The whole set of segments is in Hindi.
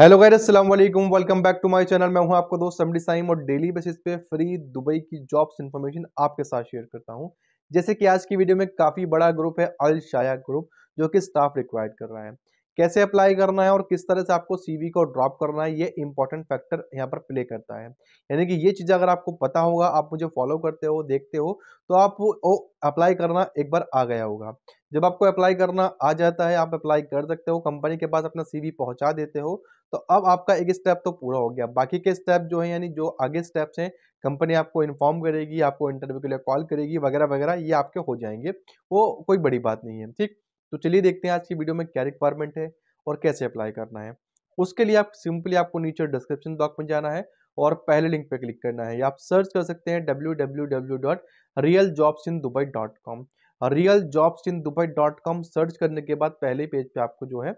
हेलो गैर असलम welcome back to my channel मैं हूं आपको दोस्त समी साइम और डेली बेसिस पे फ्री दुबई की जॉब्स इन्फॉर्मेशन आपके साथ शेयर करता हूं जैसे कि आज की वीडियो में काफ़ी बड़ा ग्रुप है अल शाया ग्रुप जो कि स्टाफ रिक्वायर्ड कर रहा है कैसे अप्लाई करना है और किस तरह से आपको सीवी को ड्रॉप करना है ये इंपॉर्टेंट फैक्टर यहाँ पर प्ले करता है यानी कि ये चीज़ अगर आपको पता होगा आप मुझे फॉलो करते हो देखते हो तो आप वो अप्लाई करना एक बार आ गया होगा जब आपको अप्लाई करना आ जाता है आप अप्लाई कर सकते हो कंपनी के पास अपना सी पहुंचा देते हो तो अब आपका एक स्टेप तो पूरा हो गया बाकी के स्टेप जो है यानी जो आगे स्टेप्स हैं कंपनी आपको इन्फॉर्म करेगी आपको इंटरव्यू के लिए कॉल करेगी वगैरह वगैरह ये आपके हो जाएंगे वो कोई बड़ी बात नहीं है ठीक तो चलिए देखते हैं आज की वीडियो में क्या रिक्वायरमेंट है और कैसे अप्लाई करना है उसके लिए आप सिंपली आपको नीचे डिस्क्रिप्शन बॉक्स में जाना है और पहले लिंक पे क्लिक करना है या आप सर्च कर सकते हैं W W W dot real jobs in Dubai dot com real jobs in Dubai dot com search करने के बाद पहले पेज पे आपको जो है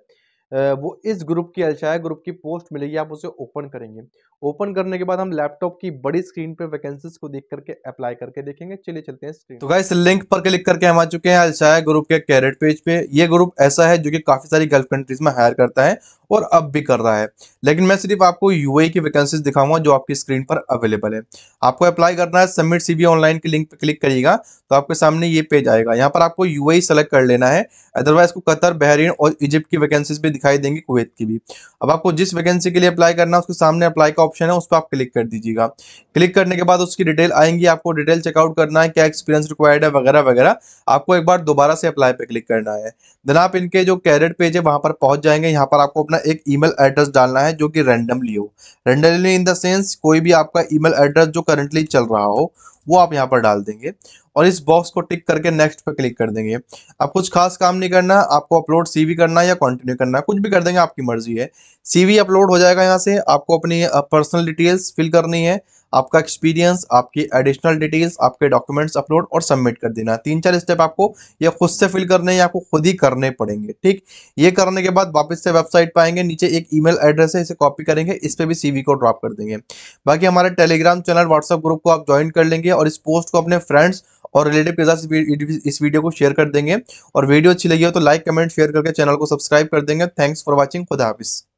वो इस ग्रुप की अलशाया ग्रुप की पोस्ट मिलेगी आप उसे ओपन करेंगे ओपन करने के बाद हम लैपटॉप की बड़ी स्क्रीन पे वैकेंसीज को देख करके अप्लाई करके देखेंगे चलिए चलते हैं स्क्रीन तो गाइस लिंक पर क्लिक करके हम आ चुके हैं अलशाया ग्रुप के कैरेट पेज पे ये ग्रुप ऐसा है जो कि काफी सारी गल्फ कंट्रीज में हायर करता है और अब भी कर रहा है लेकिन मैं सिर्फ आपको यूए की वैकेंसीज दिखाऊंगा जो आपकी स्क्रीन पर अवेलेबल है आपको अप्लाई करना है सबमिट सीवी ऑनलाइन के लिंक पर क्लिक करिएगा तो आपके सामने ये पेज आएगा यहाँ पर आपको यूए सेलेक्ट कर लेना है अदरवाइज को कतर बहरीन और इजिप्ट की वैकेंसीज भी दिखाई देंगी कुवैत की भी अब आपको जिस वैकेंसी के लिए अप्लाई करना है उसके सामने अप्लाई का ऑप्शन है उस पर आप क्लिक कर दीजिएगा क्लिक करने के बाद उसकी डिटेल आएंगी आपको डिटेल चेकआउट करना है क्या एक्सपीरियंस रिक्वायर्ड है वगैरह वगैरह आपको एक बार दोबारा से अप्लाई पर क्लिक करना है देन आप इनके जो कैरेट पेज है वहाँ पर पहुँच जाएंगे यहाँ पर आपको अपना एक ईमेल एड्रेस डालना है जो कि रैंडमली हो रैंडमली इन द सेंस कोई भी आपका ईमेल एड्रेस जो करंटली चल रहा हो वो आप यहाँ पर डाल देंगे और इस बॉक्स को टिक करके नेक्स्ट पर क्लिक कर देंगे अब कुछ खास काम नहीं करना आपको अपलोड सीवी करना या कंटिन्यू करना कुछ भी कर देंगे आपकी मर्जी है सीवी अपलोड हो जाएगा यहाँ से आपको अपनी पर्सनल डिटेल्स फिल करनी है आपका एक्सपीरियंस आपकी एडिशनल डिटेल्स आपके डॉक्यूमेंट्स अपलोड और सबमिट कर देना तीन चार स्टेप आपको ये खुद से फिल करने या आपको खुद ही करने पड़ेंगे ठीक ये करने के बाद वापस से वेबसाइट पर आएंगे नीचे एक ईमेल एड्रेस है इसे कॉपी करेंगे इस पर भी सी को ड्रॉप कर देंगे बाकी हमारे टेलीग्राम चैनल व्हाट्सएप ग्रुप को आप ज्वाइन कर लेंगे और इस पोस्ट को अपने फ्रेंड्स और रिलेटिव के साथ इस वीडियो को शेयर कर देंगे और वीडियो अच्छी लगी हो तो लाइक कमेंट शेयर करके चैनल को सब्सक्राइब कर देंगे थैंक्स फॉर वॉचिंग खुदा हाफिज़